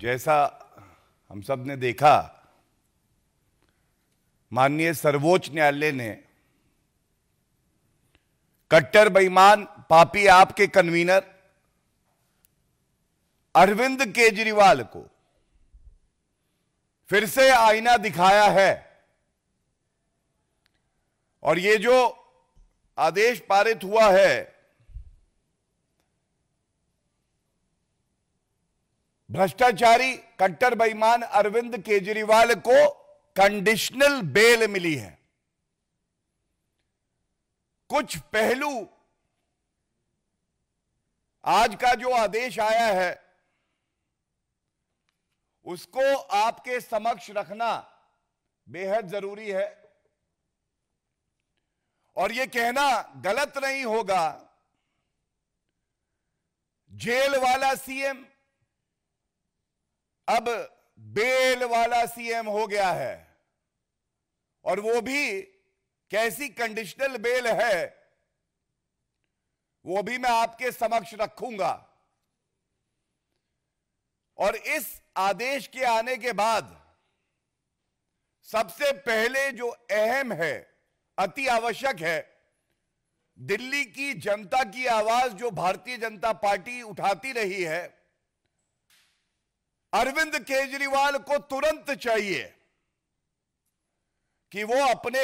जैसा हम सब ने देखा माननीय सर्वोच्च न्यायालय ने कट्टर बेईमान पापी आपके कन्वीनर अरविंद केजरीवाल को फिर से आईना दिखाया है और ये जो आदेश पारित हुआ है भ्रष्टाचारी कट्टर बेईमान अरविंद केजरीवाल को कंडीशनल बेल मिली है कुछ पहलू आज का जो आदेश आया है उसको आपके समक्ष रखना बेहद जरूरी है और यह कहना गलत नहीं होगा जेल वाला सीएम अब बेल वाला सीएम हो गया है और वो भी कैसी कंडीशनल बेल है वो भी मैं आपके समक्ष रखूंगा और इस आदेश के आने के बाद सबसे पहले जो अहम है अति आवश्यक है दिल्ली की जनता की आवाज जो भारतीय जनता पार्टी उठाती रही है अरविंद केजरीवाल को तुरंत चाहिए कि वो अपने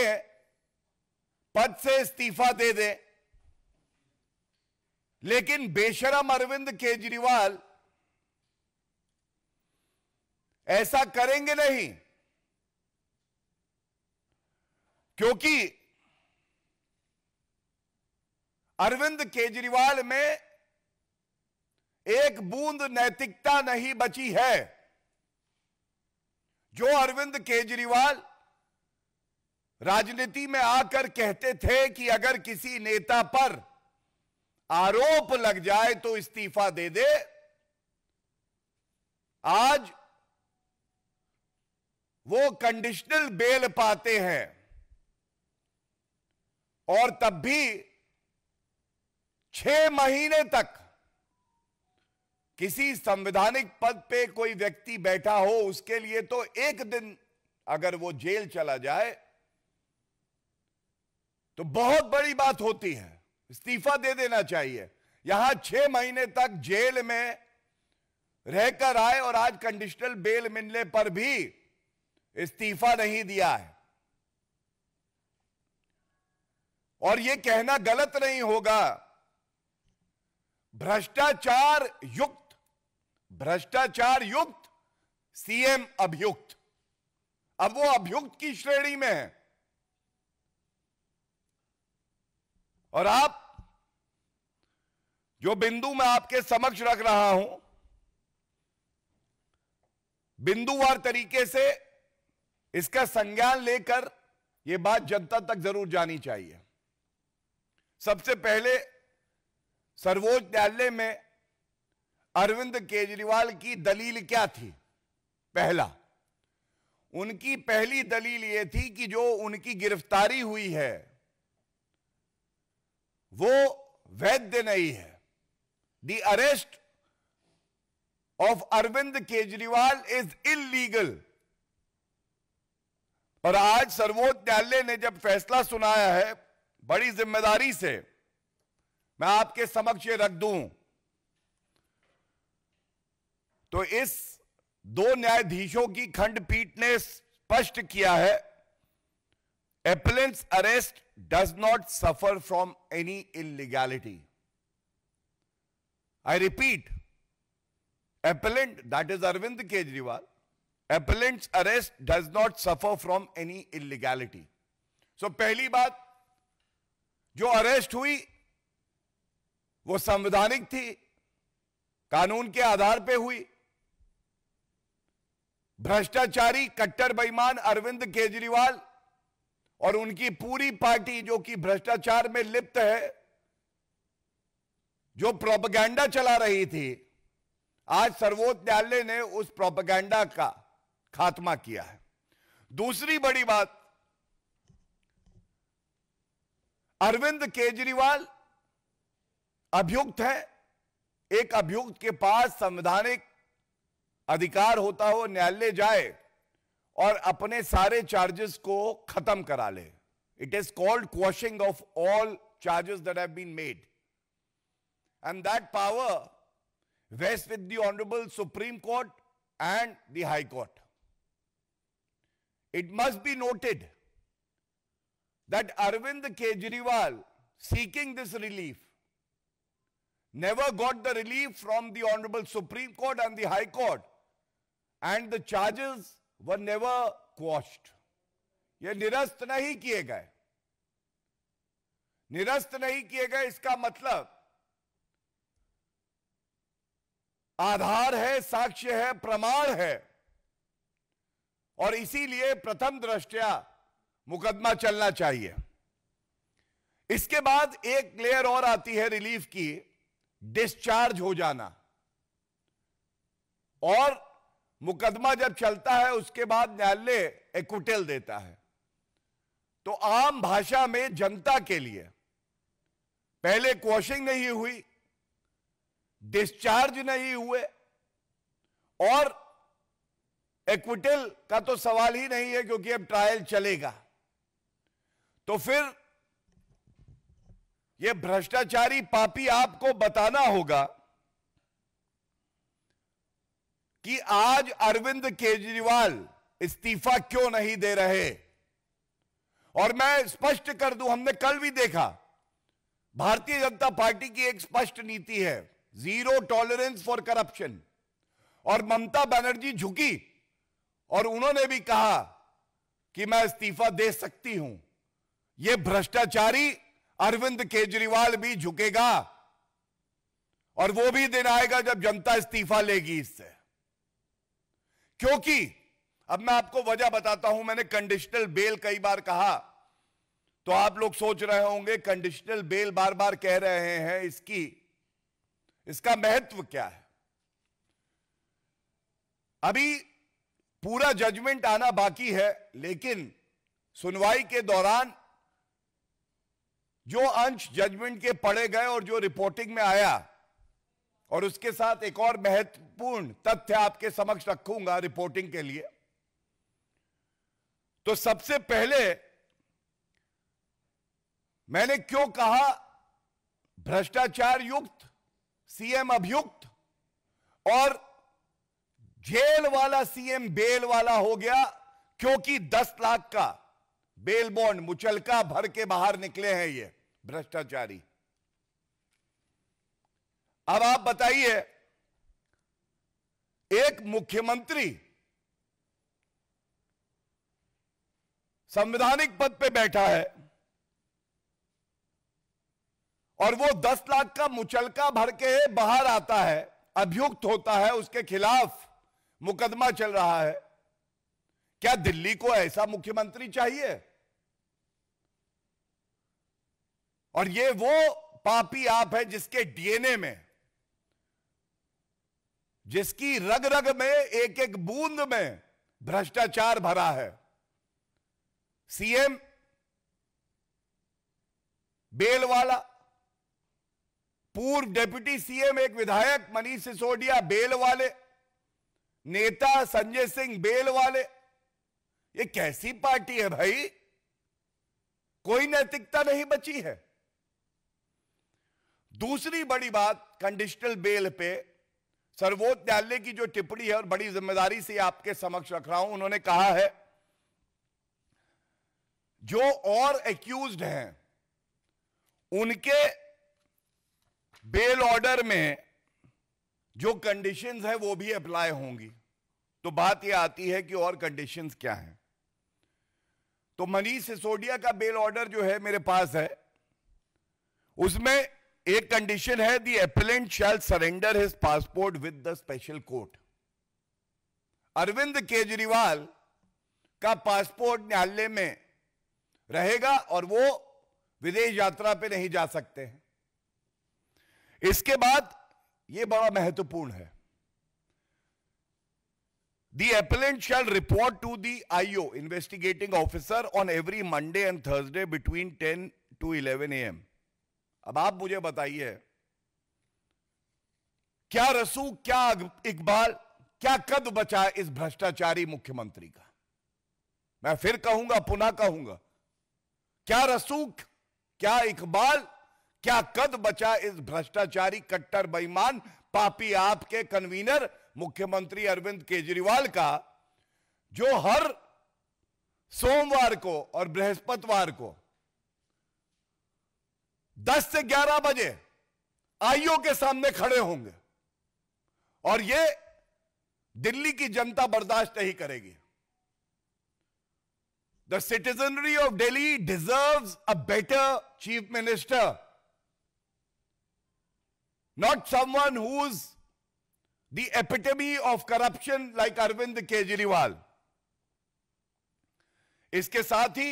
पद से इस्तीफा दे दे लेकिन बेशरम अरविंद केजरीवाल ऐसा करेंगे नहीं क्योंकि अरविंद केजरीवाल में एक बूंद नैतिकता नहीं बची है जो अरविंद केजरीवाल राजनीति में आकर कहते थे कि अगर किसी नेता पर आरोप लग जाए तो इस्तीफा दे दे आज वो कंडीशनल बेल पाते हैं और तब भी छह महीने तक किसी संवैधानिक पद पे कोई व्यक्ति बैठा हो उसके लिए तो एक दिन अगर वो जेल चला जाए तो बहुत बड़ी बात होती है इस्तीफा दे देना चाहिए यहां छह महीने तक जेल में रहकर आए और आज कंडीशनल बेल मिलने पर भी इस्तीफा नहीं दिया है और यह कहना गलत नहीं होगा भ्रष्टाचार युक्त भ्रष्टाचार युक्त सीएम अभियुक्त अब वो अभियुक्त की श्रेणी में है और आप जो बिंदु मैं आपके समक्ष रख रहा हूं बिंदुवार तरीके से इसका संज्ञान लेकर यह बात जनता तक जरूर जानी चाहिए सबसे पहले सर्वोच्च न्यायालय में अरविंद केजरीवाल की दलील क्या थी पहला उनकी पहली दलील यह थी कि जो उनकी गिरफ्तारी हुई है वो वैध नहीं है the arrest of Arvind Kejriwal is illegal और आज सर्वोच्च न्यायालय ने जब फैसला सुनाया है बड़ी जिम्मेदारी से मैं आपके समक्ष ये रख दूं तो इस दो न्यायाधीशों की खंडपीठ ने स्पष्ट किया है appellant's arrest does not suffer from any illegality I repeat appellant that is Arvind Kejriwal appellant's arrest does not suffer from any illegality so पहली बात जो अरेस्ट हुई वो संवैधानिक थी कानून के आधार पे हुई भ्रष्टाचारी कट्टर बेईमान अरविंद केजरीवाल और उनकी पूरी पार्टी जो कि भ्रष्टाचार में लिप्त है जो प्रोपगैंडा चला रही थी आज सर्वोच्च न्यायालय ने उस प्रोपगैंडा का खात्मा किया है दूसरी बड़ी बात अरविंद केजरीवाल अभियुक्त है एक अभियुक्त के पास संवैधानिक अधिकार होता हो न्यायालय जाए और अपने सारे चार्जेस को खत्म करा ले it is called quashing of all charges that have been made and that power vests with the honourable Supreme Court and the High Court it must be noted that Arvind Kejriwal seeking this relief never got the relief from the honourable Supreme Court and the high court and the charges were never quashed ये निरस्त नहीं किए गए निरस्त नहीं किए गए इसका मतलब आधार है साक्ष्य है प्रमाण है और इसीलिए प्रथम दृष्टया मुकदमा चलना चाहिए इसके बाद एक लेयर और आती है रिलीफ की डिस्चार्ज हो जाना और मुकदमा जब चलता है उसके बाद न्यायालय एक्विटल देता है तो आम भाषा में जनता के लिए पहले क्वॉशिंग नहीं हुई डिस्चार्ज नहीं हुए और एक्विटल का तो सवाल ही नहीं है क्योंकि अब ट्रायल चलेगा तो फिर यह भ्रष्टाचारी पापी आपको बताना होगा कि आज अरविंद केजरीवाल इस्तीफा क्यों नहीं दे रहे और मैं स्पष्ट कर दूं हमने कल भी देखा भारतीय जनता पार्टी की एक स्पष्ट नीति है जीरो टॉलरेंस फॉर करप्शन और ममता बनर्जी झुकी और उन्होंने भी कहा कि मैं इस्तीफा दे सकती हूं यह भ्रष्टाचारी अरविंद केजरीवाल भी झुकेगा और वो भी दिन आएगा जब जनता इस्तीफा लेगी इससे क्योंकि अब मैं आपको वजह बताता हूं मैंने कंडीशनल बेल कई बार कहा तो आप लोग सोच रहे होंगे कंडीशनल बेल बार बार कह रहे हैं इसकी इसका महत्व क्या है अभी पूरा जजमेंट आना बाकी है लेकिन सुनवाई के दौरान जो अंश जजमेंट के पढ़े गए और जो रिपोर्टिंग में आया और उसके साथ एक और महत्वपूर्ण तथ्य आपके समक्ष रखूंगा रिपोर्टिंग के लिए तो सबसे पहले मैंने क्यों कहा भ्रष्टाचार युक्त सीएम अभियुक्त और जेल वाला सीएम बेल वाला हो गया क्योंकि 10 लाख का बेल बॉन्ड मुचलका भर के बाहर निकले हैं ये भ्रष्टाचारी अब आप बताइए एक मुख्यमंत्री संवैधानिक पद पे बैठा है और वो दस लाख का मुचलका भर के बाहर आता है अभियुक्त होता है उसके खिलाफ मुकदमा चल रहा है क्या दिल्ली को ऐसा मुख्यमंत्री चाहिए और ये वो पापी आप है जिसके डीएनए में जिसकी रग रग में एक एक बूंद में भ्रष्टाचार भरा है सीएम बेलवाला पूर्व डेप्यूटी सीएम एक विधायक मनीष सिसोदिया बेल वाले नेता संजय सिंह बेल वाले ये कैसी पार्टी है भाई कोई नैतिकता नहीं बची है दूसरी बड़ी बात कंडीशनल बेल पे सर्वोच्च न्यायालय की जो टिप्पणी है और बड़ी जिम्मेदारी से आपके समक्ष रख रहा हूं उन्होंने कहा है जो और एक्यूज हैं उनके बेल ऑर्डर में जो कंडीशंस हैं वो भी अप्लाई होंगी तो बात ये आती है कि और कंडीशंस क्या हैं तो मनीष सिसोडिया का बेल ऑर्डर जो है मेरे पास है उसमें एक कंडीशन है the appellant shall surrender his passport with the special court Arvind Kejriwal का पासपोर्ट न्यायालय में रहेगा और वो विदेश यात्रा पे नहीं जा सकते हैं इसके बाद ये बड़ा महत्वपूर्ण है the appellant shall report to the IO investigating officer on every Monday and Thursday between 10 to 11 AM अब आप मुझे बताइए क्या रसू क्या इकबाल क्या कद बचा इस भ्रष्टाचारी मुख्यमंत्री का मैं फिर कहूंगा पुनः कहूंगा क्या रसूख क्या इकबाल क्या कद बचा इस भ्रष्टाचारी कट्टर बेईमान पापी आपके कन्वीनर मुख्यमंत्री अरविंद केजरीवाल का जो हर सोमवार को और बृहस्पतिवार को 10 से 11 बजे आईओ के सामने खड़े होंगे और ये दिल्ली की जनता बर्दाश्त नहीं करेगी the citizenry of Delhi deserve a better chief minister not someone who is the epitome of corruption like इसके साथ ही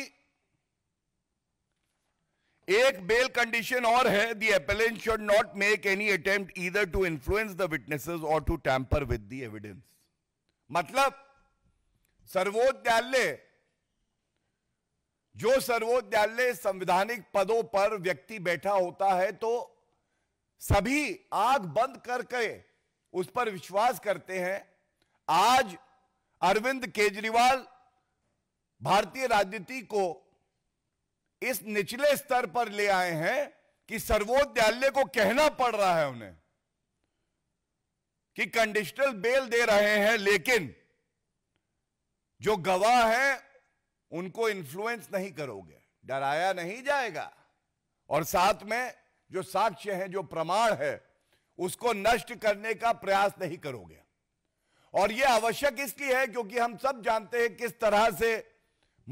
एक बेल कंडीशन और है the appellant should not make any attempt either to influence the witnesses और to tamper with the evidence मतलब सर्वोच्च न्यायालय जो सर्वोच्च न्यायालय संवैधानिक पदों पर व्यक्ति बैठा होता है तो सभी आग बंद करके उस पर विश्वास करते हैं आज अरविंद केजरीवाल भारतीय राजनीति को इस निचले स्तर पर ले आए हैं कि सर्वोच्च को कहना पड़ रहा है उन्हें कि कंडीशनल बेल दे रहे हैं लेकिन जो गवाह है उनको इन्फ्लुएंस नहीं करोगे डराया नहीं जाएगा और साथ में जो साक्ष्य है जो प्रमाण है उसको नष्ट करने का प्रयास नहीं करोगे और यह आवश्यक इसलिए है क्योंकि हम सब जानते हैं किस तरह से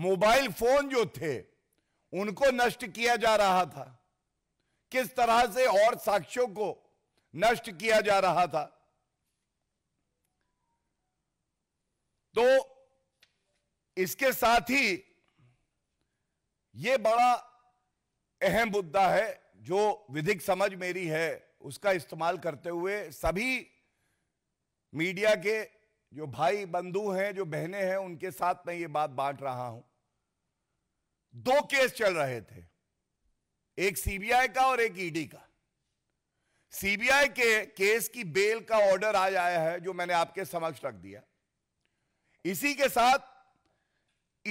मोबाइल फोन जो थे उनको नष्ट किया जा रहा था किस तरह से और साक्ष्यों को नष्ट किया जा रहा था तो इसके साथ ही ये बड़ा अहम मुद्दा है जो विधिक समझ मेरी है उसका इस्तेमाल करते हुए सभी मीडिया के जो भाई बंधु हैं जो बहनें हैं उनके साथ मैं ये बात बांट रहा हूं दो केस चल रहे थे एक सीबीआई का और एक ईडी e का सीबीआई के केस की बेल का ऑर्डर आज आया है जो मैंने आपके समक्ष रख दिया इसी के साथ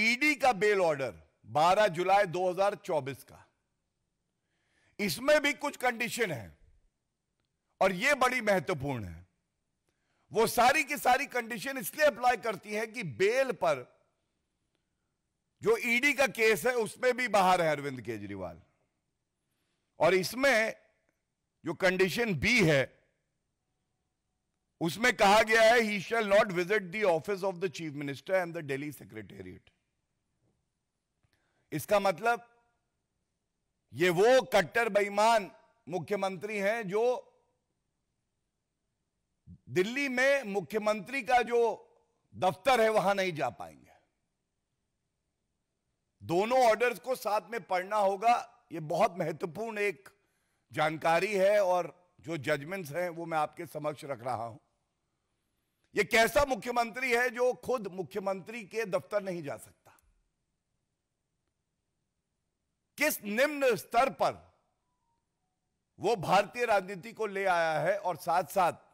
ईडी e का बेल ऑर्डर 12 जुलाई 2024 का इसमें भी कुछ कंडीशन है और यह बड़ी महत्वपूर्ण है वो सारी की सारी कंडीशन इसलिए अप्लाई करती है कि बेल पर जो ईडी e का केस है उसमें भी बाहर है अरविंद केजरीवाल और इसमें जो कंडीशन बी है उसमें कहा गया है he shall not visit the office of the chief minister and the Delhi secretariat इसका मतलब ये वो कट्टर बेईमान मुख्यमंत्री हैं जो दिल्ली में मुख्यमंत्री का जो दफ्तर है वहां नहीं जा पाएंगे दोनों ऑर्डर्स को साथ में पढ़ना होगा ये बहुत महत्वपूर्ण एक जानकारी है और जो जजमेंट्स हैं वो मैं आपके समक्ष रख रहा हूं ये कैसा मुख्यमंत्री है जो खुद मुख्यमंत्री के दफ्तर नहीं जा सकता किस निम्न स्तर पर वो भारतीय राजनीति को ले आया है और साथ साथ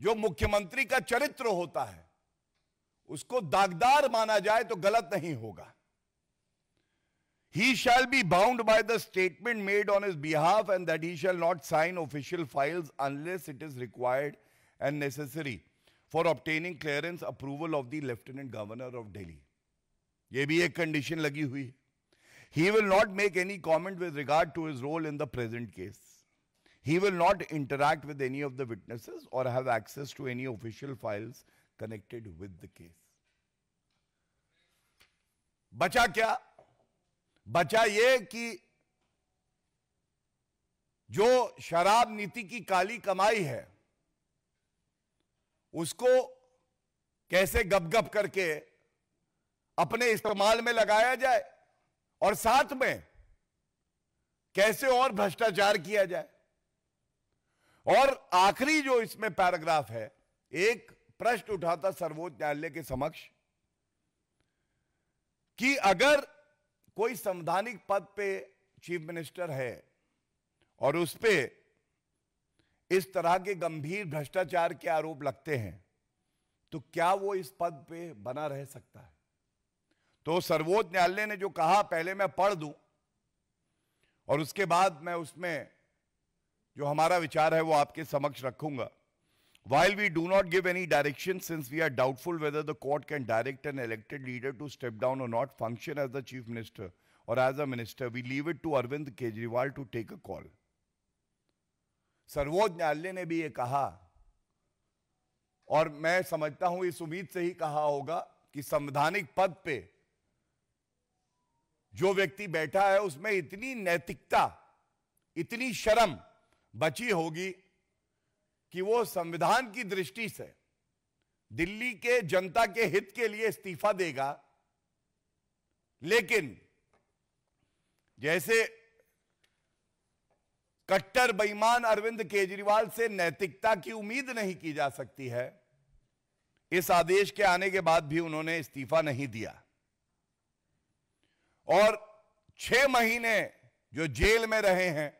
जो मुख्यमंत्री का चरित्र होता है उसको दागदार माना जाए तो गलत नहीं होगा he shall be bound by the statement made on his behalf and that he shall not sign official files unless it is required and necessary for obtaining clearance approval of the lieutenant governor of Delhi ये भी एक कंडीशन लगी हुई है he will not make any comment with regard to his role in the present case he will not interact with any of the witnesses और have access to any official files connected with the case. बचा क्या बचा ये कि जो शराब नीति की काली कमाई है उसको कैसे गपगप करके अपने इस्तेमाल में लगाया जाए और साथ में कैसे और भ्रष्टाचार किया जाए और आखिरी जो इसमें पैराग्राफ है एक प्रश्न उठाता सर्वोच्च न्यायालय के समक्ष कि अगर कोई संवैधानिक पद पे चीफ मिनिस्टर है और उस पर इस तरह के गंभीर भ्रष्टाचार के आरोप लगते हैं तो क्या वो इस पद पे बना रह सकता है तो सर्वोच्च न्यायालय ने जो कहा पहले मैं पढ़ दूं और उसके बाद मैं उसमें जो हमारा विचार है वो आपके समक्ष रखूंगा While we do not give any direction since we are doubtful whether the court can direct an elected leader to step down or not function as the chief minister or as a minister, we leave it to Arvind Kejriwal to take a call. सर्वोच्च न्यायालय ने भी ये कहा और मैं समझता हूं इस उम्मीद से ही कहा होगा कि संवैधानिक पद पे जो व्यक्ति बैठा है उसमें इतनी नैतिकता इतनी शर्म बची होगी कि वो संविधान की दृष्टि से दिल्ली के जनता के हित के लिए इस्तीफा देगा लेकिन जैसे कट्टर बेईमान अरविंद केजरीवाल से नैतिकता की उम्मीद नहीं की जा सकती है इस आदेश के आने के बाद भी उन्होंने इस्तीफा नहीं दिया और छह महीने जो जेल में रहे हैं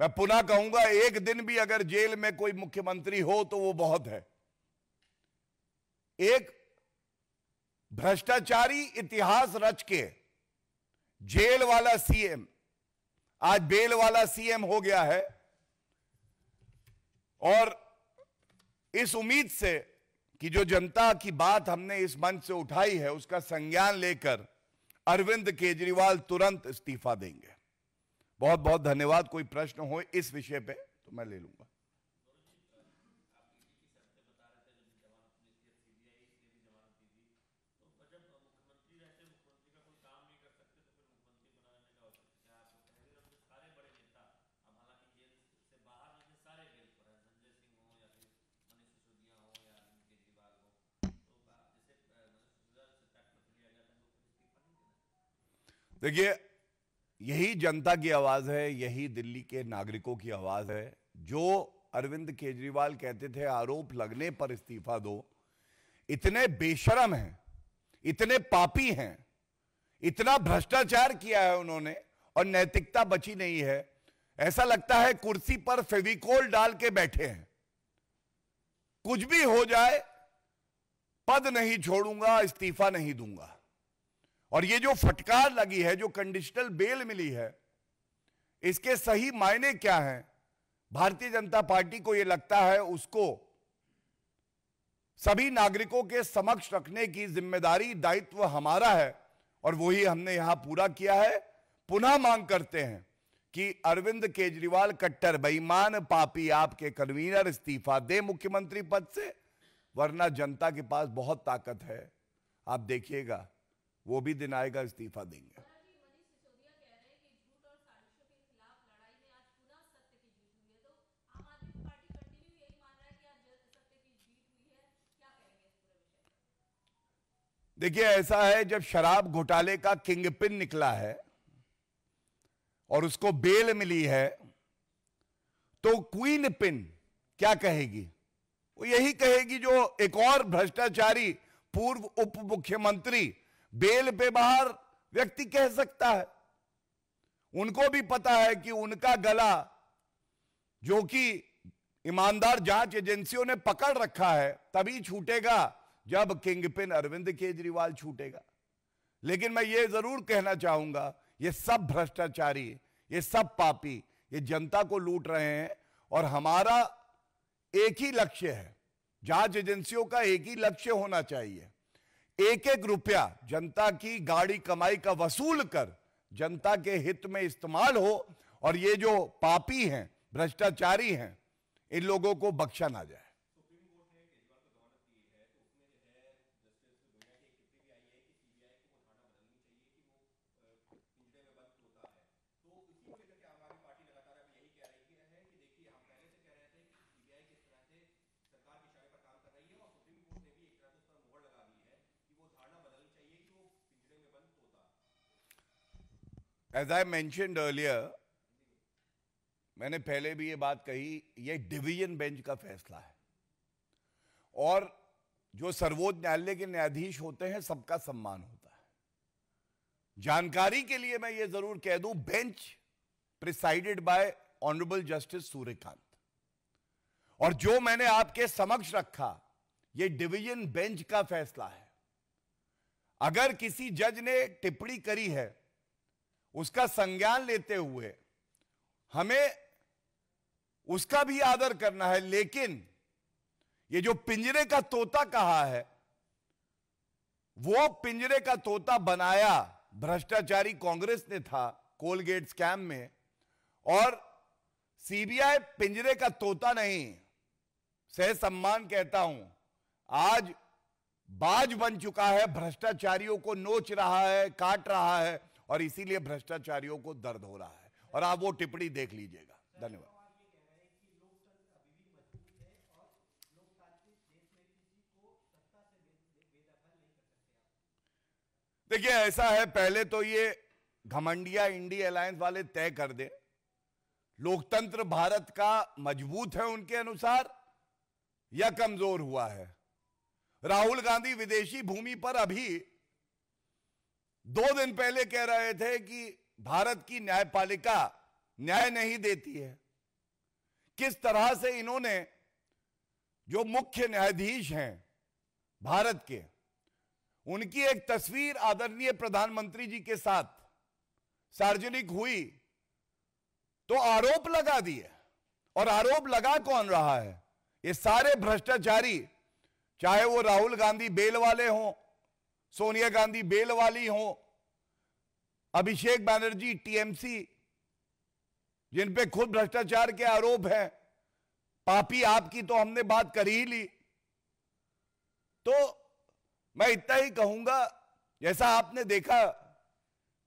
मैं पुनः कहूंगा एक दिन भी अगर जेल में कोई मुख्यमंत्री हो तो वो बहुत है एक भ्रष्टाचारी इतिहास रच के जेल वाला सीएम आज बेल वाला सीएम हो गया है और इस उम्मीद से कि जो जनता की बात हमने इस मंच से उठाई है उसका संज्ञान लेकर अरविंद केजरीवाल तुरंत इस्तीफा देंगे बहुत बहुत धन्यवाद कोई प्रश्न हो इस विषय पे तो मैं ले लूंगा देखिए यही जनता की आवाज है यही दिल्ली के नागरिकों की आवाज है जो अरविंद केजरीवाल कहते थे आरोप लगने पर इस्तीफा दो इतने बेशरम हैं इतने पापी हैं इतना भ्रष्टाचार किया है उन्होंने और नैतिकता बची नहीं है ऐसा लगता है कुर्सी पर फेविकोल डाल के बैठे हैं कुछ भी हो जाए पद नहीं छोड़ूंगा इस्तीफा नहीं दूंगा और ये जो फटकार लगी है जो कंडीशनल बेल मिली है इसके सही मायने क्या हैं भारतीय जनता पार्टी को यह लगता है उसको सभी नागरिकों के समक्ष रखने की जिम्मेदारी दायित्व हमारा है और वही हमने यहां पूरा किया है पुनः मांग करते हैं कि अरविंद केजरीवाल कट्टर बेईमान पापी आपके कन्वीनर इस्तीफा दे मुख्यमंत्री पद से वरना जनता के पास बहुत ताकत है आप देखिएगा वो भी दिन आएगा इस्तीफा देंगे देखिए ऐसा है जब शराब घोटाले का किंग पिन निकला है और उसको बेल मिली है तो क्वीन पिन क्या कहेगी वो यही कहेगी जो एक और भ्रष्टाचारी पूर्व उप मुख्यमंत्री बेल पे बाहर व्यक्ति कह सकता है उनको भी पता है कि उनका गला जो कि ईमानदार जांच एजेंसियों ने पकड़ रखा है तभी छूटेगा जब किंग पिन अरविंद केजरीवाल छूटेगा लेकिन मैं ये जरूर कहना चाहूंगा ये सब भ्रष्टाचारी ये सब पापी ये जनता को लूट रहे हैं और हमारा एक ही लक्ष्य है जांच एजेंसियों का एक ही लक्ष्य होना चाहिए एक एक रुपया जनता की गाड़ी कमाई का वसूल कर जनता के हित में इस्तेमाल हो और ये जो पापी हैं भ्रष्टाचारी हैं इन लोगों को बख्शा ना जाए एज आई मैंशनड अर्लियर मैंने पहले भी ये बात कही ये डिवीजन बेंच का फैसला है और जो सर्वोच्च न्यायालय के न्यायाधीश होते हैं सबका सम्मान होता है जानकारी के लिए मैं ये जरूर कह दूं bench presided by honourable justice Suryakant और जो मैंने आपके समक्ष रखा यह डिवीजन बेंच का फैसला है अगर किसी जज ने टिप्पणी करी है उसका संज्ञान लेते हुए हमें उसका भी आदर करना है लेकिन ये जो पिंजरे का तोता कहा है वो पिंजरे का तोता बनाया भ्रष्टाचारी कांग्रेस ने था कोलगेट स्कैम में और सीबीआई पिंजरे का तोता नहीं सह सम्मान कहता हूं आज बाज बन चुका है भ्रष्टाचारियों को नोच रहा है काट रहा है और इसीलिए भ्रष्टाचारियों को दर्द हो रहा है और आप वो टिप्पणी देख लीजिएगा धन्यवाद देखिए ऐसा है पहले तो ये घमंडिया इंडी अलायंस वाले तय कर दे लोकतंत्र भारत का मजबूत है उनके अनुसार या कमजोर हुआ है राहुल गांधी विदेशी भूमि पर अभी दो दिन पहले कह रहे थे कि भारत की न्यायपालिका न्याय नहीं देती है किस तरह से इन्होंने जो मुख्य न्यायाधीश हैं भारत के उनकी एक तस्वीर आदरणीय प्रधानमंत्री जी के साथ सार्वजनिक हुई तो आरोप लगा दिए और आरोप लगा कौन रहा है ये सारे भ्रष्टाचारी चाहे वो राहुल गांधी बेल वाले हों सोनिया गांधी बेल वाली हो अभिषेक बैनर्जी टीएमसी जिन पे खुद भ्रष्टाचार के आरोप हैं पापी आपकी तो हमने बात कर ही ली तो मैं इतना ही कहूंगा जैसा आपने देखा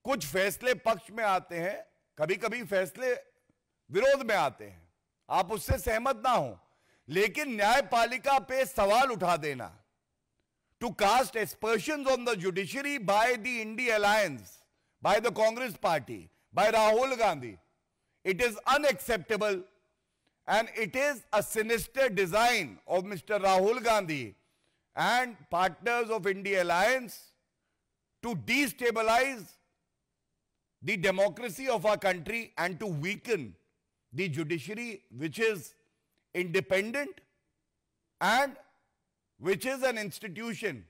कुछ फैसले पक्ष में आते हैं कभी कभी फैसले विरोध में आते हैं आप उससे सहमत ना हो लेकिन न्यायपालिका पे सवाल उठा देना to cast aspersions on the judiciary by the India Alliance, by the Congress party, by Rahul Gandhi. It is unacceptable and it is a sinister design of Mr. Rahul Gandhi and partners of India Alliance to destabilize the democracy of our country and to weaken the judiciary which is independent and which is an institution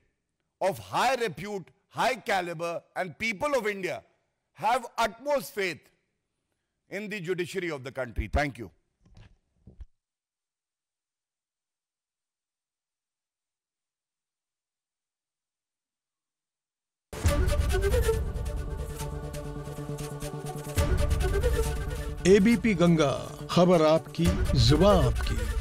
of high repute, high caliber, and people of India have utmost faith in the judiciary of the country. Thank you. ABP Ganga खबर आपकी जुबा आपकी